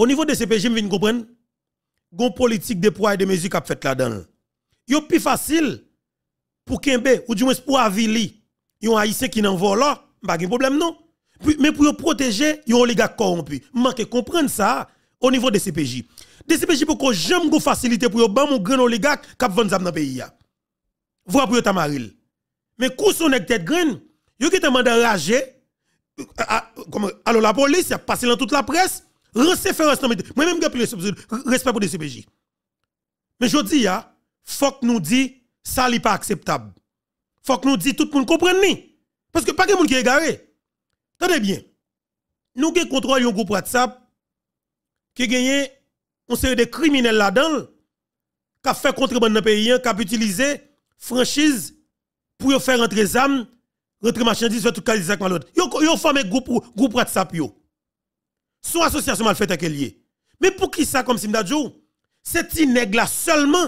Au niveau de CPJ, je comprendre, une politique de poids et de mesure qui a fait là-dedans. Yo plus facile pour Kembe ou du moins pour Avili, yon haïtien qui n'en vole a pas de problème non. Mais pour protéger, yon oligarque corrompu. Manque comprendre ça au niveau de CPJ. De CPJ pour que j'aime go facilité pour yon ban mon grand oligarque qui vend dans le pays Voilà pour yon tamaril. Mais quand son nèg tête graine, yon qui te mande rager euh, euh, alors la police a passé dans toute la presse Reste Moi-même, respect pour les CPJ. Mais je dis, faut que nous disions, ça n'est pas acceptable. faut que nous disions, tout le monde comprenne. Parce que pas de monde qui est égaré. Tenez bien. Nous avons contrôlé un groupe WhatsApp qui a gagné un série de criminels là-dedans qui a fait contrebande dans le pays, qui a utilisé franchise pour faire entrer les armes, rentrer marchandises, faire tout cas. avec l'autre. Ils ont formé groupe, groupe WhatsApp son association à qu'elle liée. Mais pour qui ça, comme si m'dadjou, c'est nègre là seulement,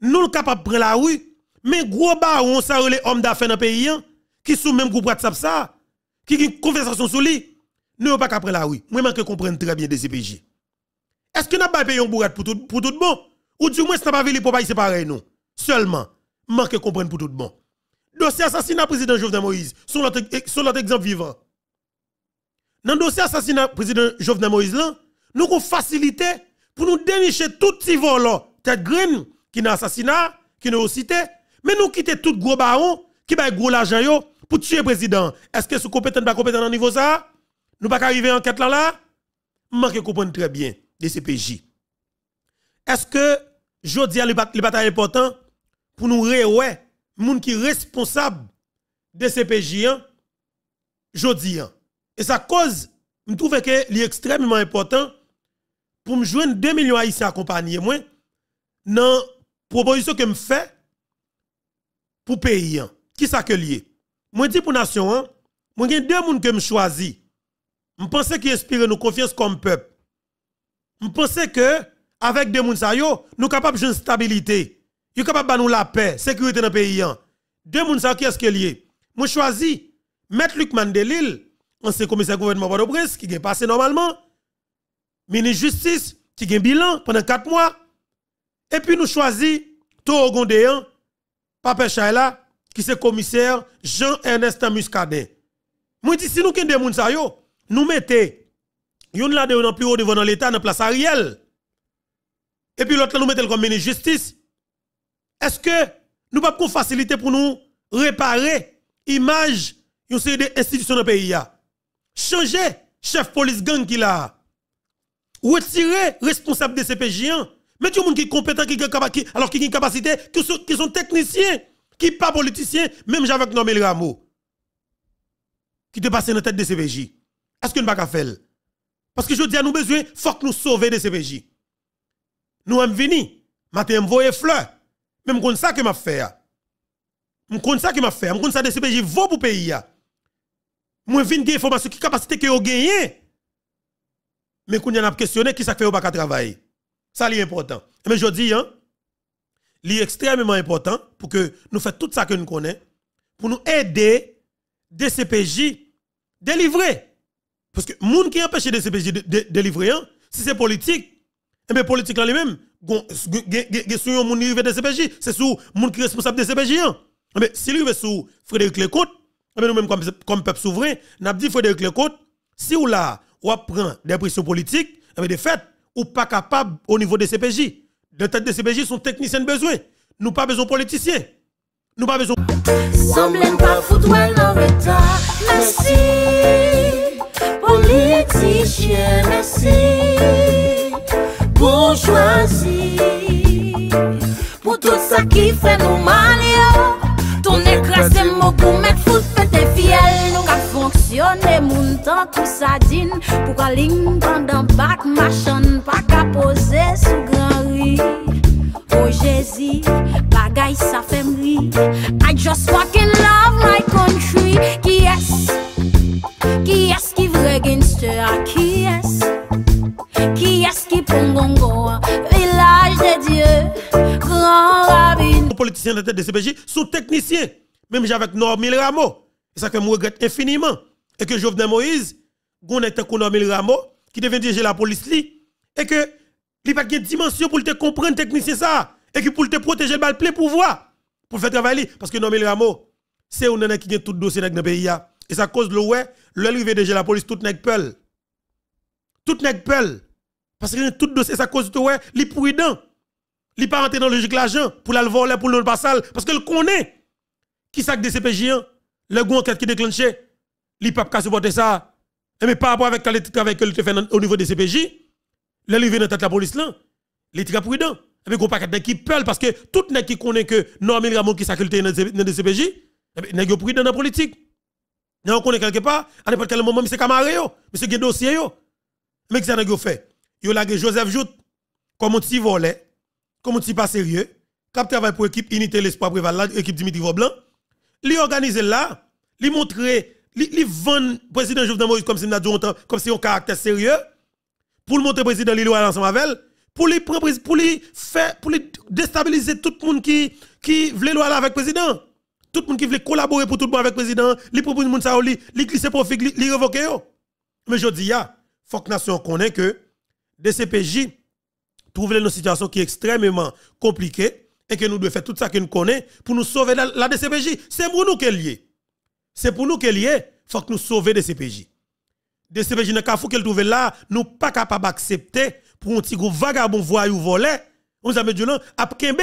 nous capable de prendre la rue, mais gros on ça les hommes d'affaires dans le pays, hein, qui sont même groupe WhatsApp ça, qui ont une conversation sur lui, ne pas prendre la rue. Moi, je comprends très bien des CPJ. Est-ce que n'a pas payé un bourrate pour tout, pour tout bon? Ou du moins, n'est pas venu pour pas séparer nous? Seulement, manque comprendre pour tout bon. Dossier assassinat président Jovenel Moïse, sont eh, l'autre exemple vivant. Dans le dossier assassinat président Jovenel Moïse, nous avons facilité pour nous dénicher tout petit volant, tête graine, qui n'a assassinat, qui n'a cité, mais nous quitter tout gros baron qui a gros l'argent pour tuer le président. Est-ce que ce compétent pas compétent au niveau ça? Nous pas arriver à l'enquête. là là? Manque comprendre très bien des CPJ. Est-ce que le bataille important pour nous réouer, gens qui responsable de CPJ, dis, et sa cause, je trouve que c'est extrêmement important pour me joindre 2 millions haïtiens accompagnés moi dans proposition que me fait pour pays qui ça que lié moi dis pour nation hein, il y gen deux personnes que me choisi Je pense qui inspire nous confiance comme peuple Je pense que avec deux nous sommes yo nous capable une stabilité sommes capable de nous la paix sécurité dans pays hein. deux personnes qui est-ce que lié moi choisi M. Luc Mandelil ancien commissaire gouvernement de au qui est passé normalement, ministre justice qui a un bilan pendant 4 mois, et puis nous choisissons Togo Gondéan, Papa Chayla, qui c'est commissaire Jean-Ernest Muscadet. Moi dis si nous avons des gens yo, nous mettons yon là dans plus haut devant l'état dans la place Ariel. Et puis l'autre là nous mettons comme ministre justice. Est-ce que nous pas faciliter pour nous réparer l'image une série de dans pays changer chef police gang qui là. Retirer responsable de CPJ. Hein. Mais tout le monde qui est compétent, qui est alors qui a une capacité, qui sont, qui sont techniciens, qui pas politiciens, même j'avais nommé le rameau. Qui te passé dans la tête de CPJ. Est-ce que nous pas faire? Parce que je dis à nous besoin, faut que nous sauver de CPJ. Nous sommes venus, matin, voyez fleurs. Même comme ça que m'a fait. Je hein. ça que m'a fait. Je hein. ça de CPJ vaut pour pays. Moi, je viens de information qui capacité que vous gagnez. Mais qu'on a questionné qui ça fait pas travailler. Ça, c'est important. Mais je dis, hein, c'est extrêmement important pour que nous fassions tout ça que nous connaissons, pour nous aider DCPJ délivrer. Parce que les gens qui empêchent DCPJ de délivrer, si c'est politique, et politique en lui-même, c'est sur les gens qui DCPJ, c'est sous les gens qui sont responsables de hein. DCPJ. Mais si lui est sous Frédéric Lecôte, eh ben, nous même comme, comme peuple souverain, avons dit Frédéric Lecote, si ou là, ou prend des pressions politiques, mais de fait, ou pas capable au niveau des CPJ. Les têtes de CPJ sont techniciens besoin. Nous pas besoin de politiciens. Nous pas besoin. Semblez pas foutre Merci, merci. Pour choisir, pour tout ça qui fait nous tout Sadin, pour ka ling pandan bak machan Pa ka pose sous grand ri O oh, Jezi, bagay sa fem ri I just fucking love my country Qui est, ki qui veut vre genste a Ki es, ki es ki pongongo village de Dieu, gran Les Politisyen de tête de CPJ, sou teknisyen Mem javek Normil Ramo ça sa ke m regrette infiniment et que Jovenel Moïse, on est un le Rameau, qui devait diriger la police li, et que il pas de dimension pour te comprendre technicien ça et que pour te protéger le bal plein pouvoir pour faire travailler parce que le Rameau, c'est un qui a tout dossier dans le pays et ça cause le ouais, le rive déjà la police tout pas peul. Tout pas peul. Parce que tout dossier ça cause tout ouais, li prudent. Li pas rentré dans le logique l'argent pour la voler pour le passer parce que le connaît qui sac de CPJ1, hein? le gon enquête qui déclenché li pas ka supporter ça. Et eh, mais par rapport avec le travail que le fait au niveau des CPJ, les livres dans la police là, les très prudent. Et puis, il y a qui parce que tout nèg qui connaît que Normil Ramon qui s'acculté dans le CPJ, eh, il y prudent dans la politique. On connaît quelque part, à n'importe quel moment, M. Camaré, M. yo mais qu'est-ce que fait? Yo la Joseph Jout, comment tu volais, comment tu pas sérieux, cap travail pour l'équipe Unité l'Espoir Préval, équipe Dimitri Voblan, li organiser là, li montrer li vend président Jovenel Moïse comme si comme si un caractère sérieux pour le monter président Lilo ensemble avec pour les pour les faire pour les déstabiliser tout le monde qui qui le aller avec président tout le monde qui voulait collaborer pour tout le monde avec président li propose monde ça li li glisser profit li révoquer mais je dis il faut que nation connaît que DCPJ trouve une situation qui est extrêmement compliquée et que nous devons faire tout ça que nous connaissons pour nous sauver la, DCPJ c'est pour nous qu'elle est c'est pour nous qu'elle y est, faut que nous sauver des CPJ. Des CPJ dans le qu'elle trouve là, nous pas capables d'accepter pour un petit groupe vagabond voyou volé. On s'est dit non, à Kembe,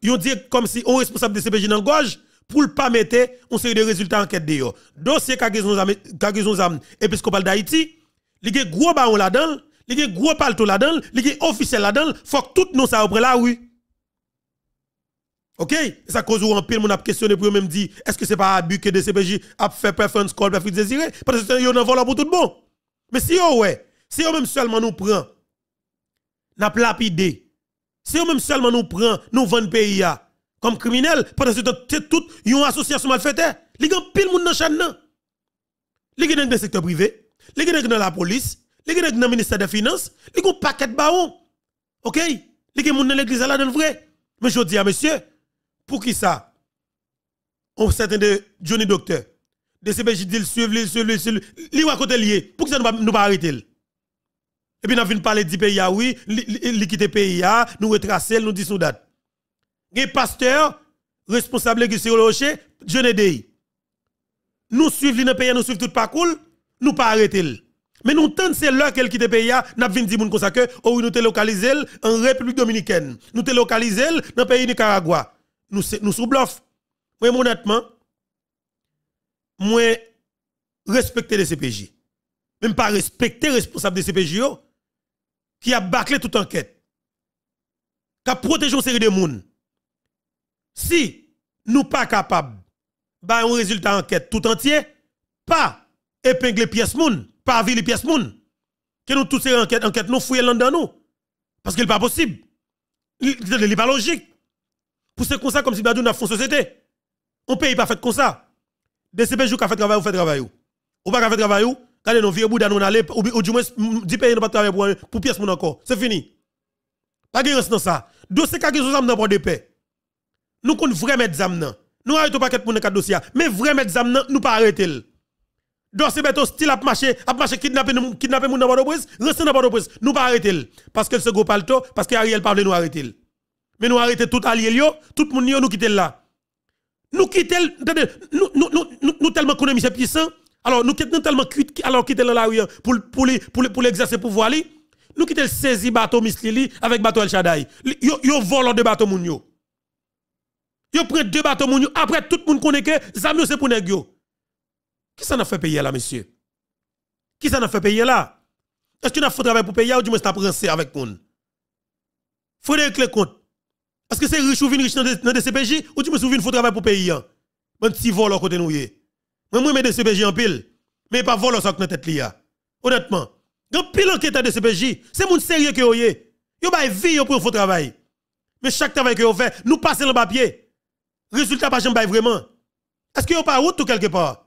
ils ont dit comme si on responsable des CPJ dans le gorge pour ne pas mettre on série de résultats en enquête dehors. Dossier Kagizon Zam, épiscopal d'Haïti, il y a gros baron là-dedans, il y a gros palto là-dedans, il y a officiel là-dedans, faut que tout nous ça après là oui. OK ça cause où en pile, on a questionné pour même dit est-ce que c'est pas abus que DCPJ a fait performance call Patrick désirée Parce que yon un vol pour tout bon. Mais si yon, ouais, si yon même seulement nous prend, n'a pas si yon même seulement nous prend, nous vend pays comme criminels, parce que c'est tout une association malfaite, hein? Li gen pile moun nan chaîne. nan. Li gen dans le secteur privé, li gen dans la police, li gen dans le ministère des Finances, li gon paquet de barons. OK Li gen moun nan l'église là dans le vrai. Mais je dis à monsieur, pour qui ça On certain de Johnny Docteur. De CPJ dit suivre, suivez-le, suivez-le. à côté lié. Pour qui ça nous pas arrêter Et puis nous avons parler de pays, oui, l'équité pays, ah. nous retracer, nous disons date. Les pasteur, responsable qui sur le rocher, Johnny Day. Nous suivons le pays, nous suivons tout parcours, nous pas arrêter. Mais nous tentons c'est l'heure qu'elle quitte le pays, ah. nous avons dit que oh nous sommes localisés en République dominicaine. Nous sommes localisés dans le pays Nicaragua nous, nous sous bluff. Moi, honnêtement, moi, respecter les CPJ. Même pas respecter responsable des CPJ, qui a bâclé toute enquête. Qui a protégé une série de monde. Si nous pas capables bah un résultat enquête tout entier, pas épingler pièce moun, pas les pièces moun. Que nous toutes ces enquêtes, nous fouiller dans nous. Parce qu'il n'est pas possible. Il n'est pas logique. Pour c'est comme ça, comme si Badou n'a fait société. On paye pas fait comme ça. Des joue qu'à fait travail ou fait travail ou. On pas fait travail ou, quand nos vieux bouddha nous allons, ou du moins, 10 pays ne pas travailler pour, pour pièce mon encore. C'est fini. Pas de dans ça. Dossier qu'a gagné dans pas de paix. Nous comptons vrai mettre zam Nous arrêtons pas pour nos dossier. Mais vrai mettre zam nous pas arrêter. Dossier au style à marcher, à marcher, kidnapper kidnapper mon dans Bordeaux, rester dans prise, nous pas arrêter parce que ce gros palto, parce que Ariel parle nous arrêter mais nous arrêter tout allié tout le monde nous quitte là. Nous quittons. nous nous nous tellement connaît M. puissant, alors nous quittons tellement alors là hein, pour pour pour pour pouvoir Nous le saisi bateau Mislili avec bateau El Shaddai. Yo yo deux de bateau moun yo. deux bateaux moun après tout le monde connaît que Zamio c'est pour nèg Qui ça a fait payer là monsieur Qui ça a fait payer là Est-ce que tu n'as fait travail pour payer ou du moins pensé avec moun régler compte. Parce que c'est riche ou vin riche dans le DCPJ ou tu me souviens, il faut travailler pour payer. Bon, hein. si à côté nous Moi, moi, mets le DCPJ en pile. Mais pas vol dans tête a. Honnêtement. Dans pile enquête de DCPJ. c'est mon sérieux que vous avez. Vous avez vie pour faire travail. Mais chaque travail que vous faites, nous passons le papier. Résultat, pas jamais vraiment. Est-ce que vous pas route quelque part?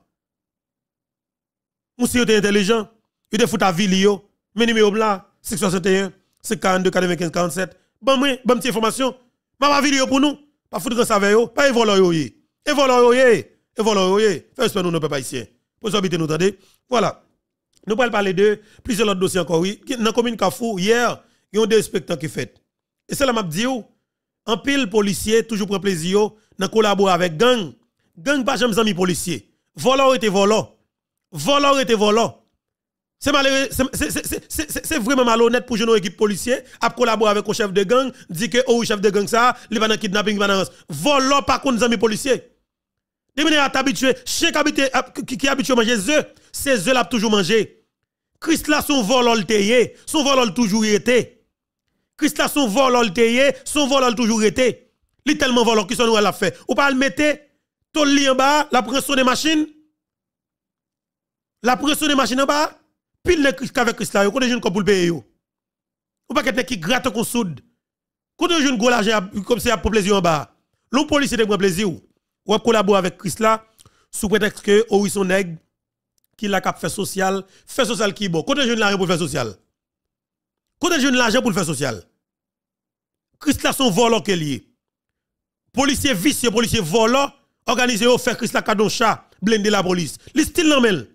vous êtes intelligent. Vous êtes foutu à ville. Mes numéro là, 661, 542, 95, 47. Bon, moi, bonne petite information. Maman vidéo pour nous. Pas foutre ça avec pas évoluer, yo yé. Et voler yo yé, et que yo yé. Fais pas nous nos peuple Pour habiter nous t'en. Voilà. Nous allons parler de plusieurs autres dossiers encore oui. Dans la commune Kafou hier, il y a deux spectacles qui fait. Et c'est là m'a dit en pile policier toujours prend plaisir dans collabore avec gang. Gang pas jamais amis policiers. Voleur était voleur. Voleur était voleur. C'est vraiment malhonnête pour une équipe policière à collaborer avec un chef de gang, dit que oh chef de gang ça, il va dans kidnapping, il va dans Volo par contre amis policiers. Les ménages habitués, chaque qui, habitue à manger œufs, ces œufs là toujours mangé. Christ là son vol tayé, son vol toujours été. Christ là son vol tayé, son vol toujours été. Li tellement volant qui sont l'a fait. Ou pas le mettre Ton lit en bas, la pression des machines, La pression des machines en bas pile le avec Chris là, yo connaît jeune comme pour payer yo. Ou pas quelqu'un qui gratte qu'on soude. Quand on jeune gros comme c'est pour plaisir en bas. L'on police de prend plaisir ou collaboré avec Chris là sous prétexte que son nèg qui la cap fait social, fait social qui bon. Quand on jeune l'argent pour faire social. Quand on jeune l'argent pour faire social. Christ là son volant qu'elle Policier vicieux, policier volant, organisé au faire Chris là cadeau chat, blender la police. Les styles nan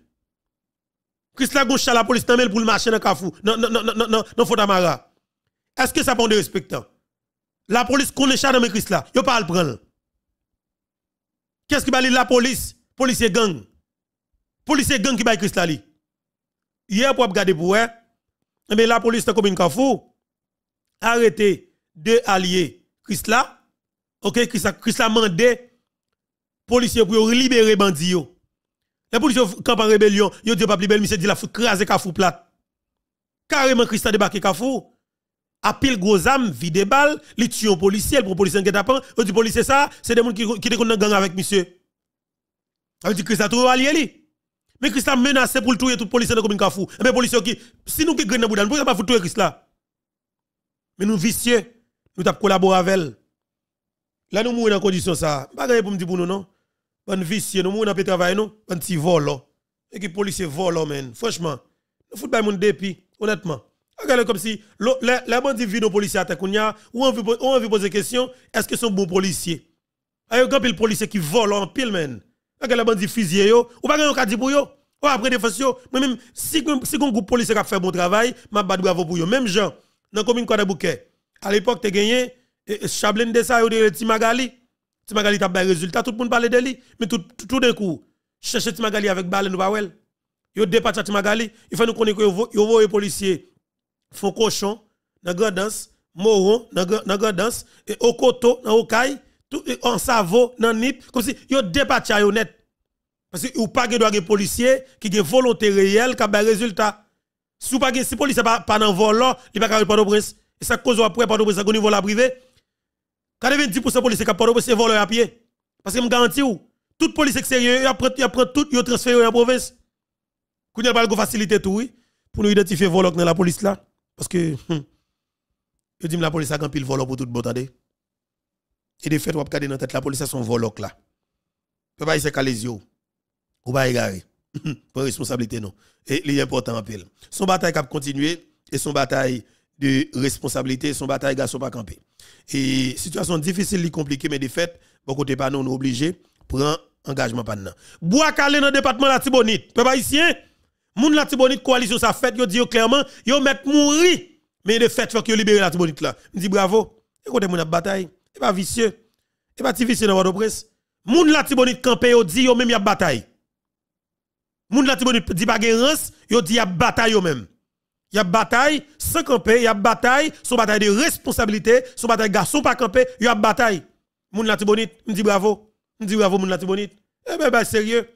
Chris la gauche à la police même pour le marcher dans cafou. Non, non, non, non, non, non, non. Est-ce que ça prend de respectant? La police connaît chat dans Chris là. Yo pas le prendre. Qu'est-ce qui va aller la police? Policier gang. police Policier gang qui baille Chris là Hier pour garder pour mais la police dans commune cafou, arrêté deux alliés Chris là. OK, Chris la mandé policier pour libérer bandi les policiers campent en rébellion, ils ont dit pas plus belle, disent dit la craser kafou plat. Carrément Christa débarque kafou. A pile gros âme, vide balle, li tuent un policier, pour policiers qui tapant, Les policiers, policier ça, c'est des gens qui qui en gang avec monsieur. On dit Christian tout allié li. Mais Christa menace pour le tuer tout policier dans commune kafou. Mais eh ben, policiers, qui si nous qui gagne dans boudan, pourquoi pas trouver Christa. Mais nous vicieux, nous avons collaboré avec elle. Là nous mourons dans condition ça. Pas gagner pour me dire pour nous non. Un vicieux, nous, on a travail, nous, petit volant. Oh. Et qui police volant, oh, men. Franchement, nous foutons mon dépit, honnêtement. Regardez comme si les bandits vivent nos policiers Takounia, ou on veut poser question, est-ce que sont bons policiers? Il y policiers policier qui volent en pile, men. Regardez les bandits fusillés, ou pas qu'on a dit pour eux. Ou après défense, même si si un groupe policier qui a fait bon travail, m'a bat bravo pour eux. Même gens, dans la commune de Bouquet, à l'époque, tu gagné, Chablin de ça, ou de Timagali. Timagali t'a résultat, tout le monde parle de lui. Mais tout, tout d'un coup, chercher Timagali avec balle, nous pas well. Yo dépatcha Timagali, il faut nous connaître yo voye policiers font cochon dans gardance, moron dans et okoto dans okaï, tout en savo dans nip comme si yo dépatcha yo net. Parce que ou pas doit des policiers qui ont volonté réelle qui a résultat. Si ou pas si policier pas dans volant, il pas capable de port prince Et ça cause après port prince au niveau la privée de policiers qui apportent c'est voleurs à pied. Parce que je garantis, tout policier sérieux, il prend tout, il transfèrent en province. Qu'on a pas facilité tout, oui, pour nous identifier voleurs dans la police là. Parce que, hum, je dis la police a grand pile voleur pour tout le monde. Et de fait, vous regardez dans la tête, la police a son voleur là. peut pas essayer les yeux. Vous pas égarer. Hum, hum, pour responsabilité, non. Et l'important important pile. Son bataille qui a continué et son bataille de responsabilité, son bataille, garçon pas campé. Et situation difficile, compliquée, mais de fait, beaucoup de pas nous, nous obligés, prendre engagement pas Bois calé dans le département de la Tibonite, peuple haïtien, moun la Tibonite coalition ça fait, yo dit clairement, yo met mourir, mais de fait, faut que yo libérer la Tibonite là. Je dis bravo, écoutez mon bataille, et pas vicieux, et pas difficile dans la presse. Moun la Tibonite campé, yo dit yo même y a bataille. Moun la Tibonite dit pas yo dit y a bataille yo même. Il y a bataille sans camper, il y a bataille sur bataille de responsabilité, sur bataille garçon pas camper, il y a bataille. Moun la tibonite, me dit bravo. Me dit bravo moun la tibonite. Eh ben ben sérieux.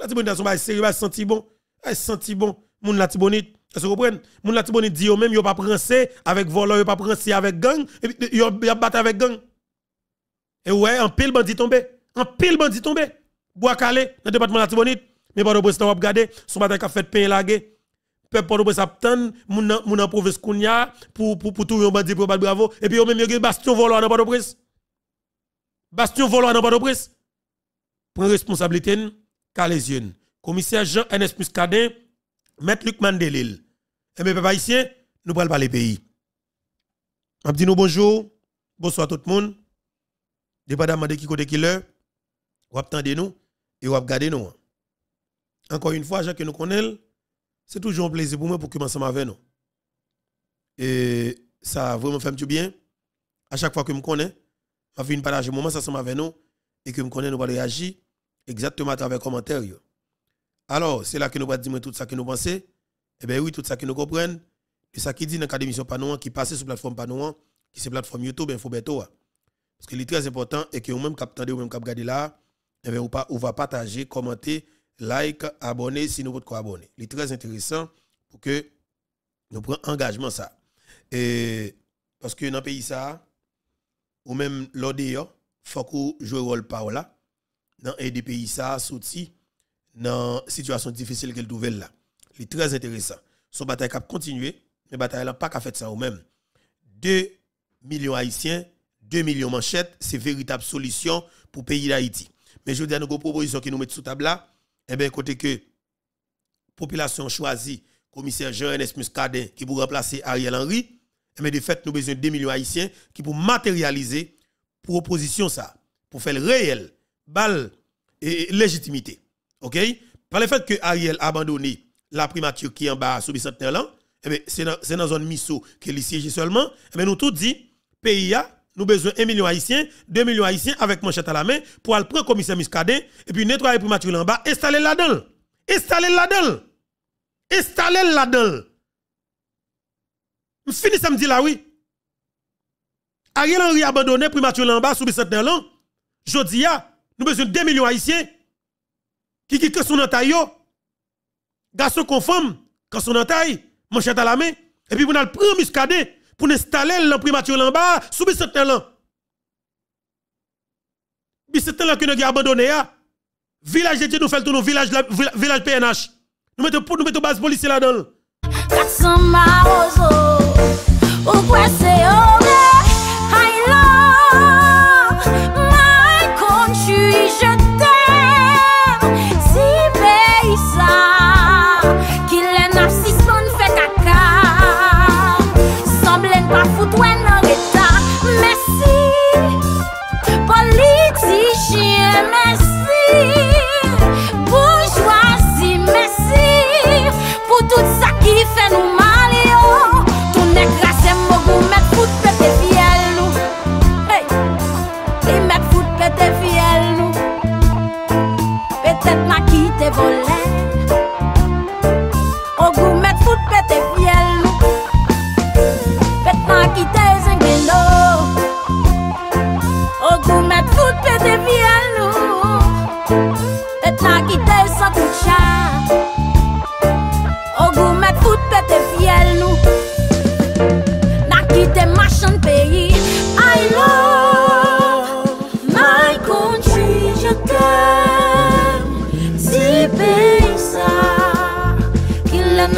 La tibonite son ba sérieux, ba senti bon. Elle senti bon moun la tibonite. Est-ce que vous Moun la tibonite dit yon même yo pas princer avec voleur, yo pas princer avec gang, yo y a bataille avec gang. Et ouais, en pile bandit tombé. en pile bandit tombé. Bois calé dans le département la tibonite. Mais pas de président, on va regarder. Son bataille qui a fait pain lagué peuple pour au prince mon mon province Kounia pour pour pour trouver un bandit pour bravo et puis on même dit, bastion volant dans Port-au-Prince. Bastion volant dans Port-au-Prince. Prend responsabilité Calésienne. Commissaire Jean Ernest Muscadet, Maître Luc Mandelil. Et mes papa ici, nous parlons pas les pays. Je dis nous bonjour, bonsoir tout le monde. Dépendamment de qui côté qui l'heure, vous attendez nous et vous regardez nous. Encore une fois, Jean que nous connaissons, c'est toujours un plaisir pour moi pour que commencer avec nous. Et ça vraiment fait petit bien. À chaque fois que je connais, je viens partager un moment ça avec nous et que je connais, nous allons réagir exactement à travers les commentaires. Alors, c'est là que nous allons dire tout ça que nous pensons. Eh bien oui, tout ça que nous comprenons. Et ça qui dit dans l'Académie Panoan, qui passe sur la plateforme Panouan, qui est la plateforme YouTube, faut Infobeto. Hein. Parce que est très important et que vous-même, captez, vous-même, regardez là, eh ben, vous va partager, commenter, like, abonnez si nous pouvons abonner. C'est très intéressant pour que nous prenions engagement ça. Et parce que dans le pays ça, ou même l'ODE, faut qu'on joue le rôle là, dans des pays ça, sorti dans la situation difficile qu'elle trouve là. C'est très intéressant. Son bataille a continuer, mais bataille n'a pas qu'à faire ça ou même. 2 millions haïtiens, 2 millions manchettes, c'est véritable solution pour le pays d'Haïti. Mais je vous dis à nos propositions qui nous mettent sous table là, eh bien, côté que population choisit commissaire Jean-Ernest Muscadet qui pour remplacer Ariel Henry, eh bien, de fait, nous besoin de 2 millions haïtiens qui pour matérialiser proposition ça, pour faire le réel, balle et légitimité. OK? Par le fait que Ariel a abandonné la primature qui est en bas sous bicentenaire là, eh ben, c'est dans la zone Misso que les seulement, eh bien, nous tout dit, pays a nous besoin 1 million haïtien, 2 millions haïtiens avec manchette à la main pour aller prendre commissaire Miscadet et puis nettoyer pour mature en bas, installer là-dedans. Installer là-dedans. Installer là-dedans. Je finis samedi là, oui. Ariel Henry abandonné primature en bas sous bicentenaire là. Jodi ah, nous besoin 2 millions haïtiens qui qui que son entaille garçon conforme quand son entaille manchette à la main et puis vous allez prendre muscadet pour installer l'imprimature en bas, sous bicentenaire. Bicentenaire que nous avons abandonné. Hein. Village de Dieu nous fait tout nos village, village PNH. Nous mettons pour nous mettons base policière là-dedans. 400 marozo, Au quoi c'est oh.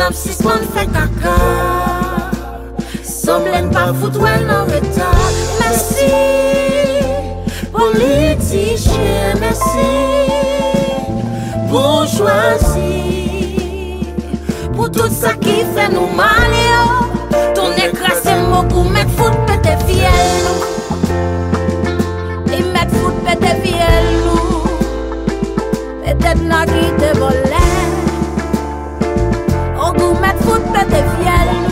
Napsis moun fè kaka Sòm lè n'pa fout wè nan vè ta Mersi Pon litijè Mersi Pon chwansi Pon tout sa ki fè nou man yo Ton ekrasen mou Mè fout pè te fiel nou e Mè fout pè te fiel nou Mè e det nan ki te bole toute tête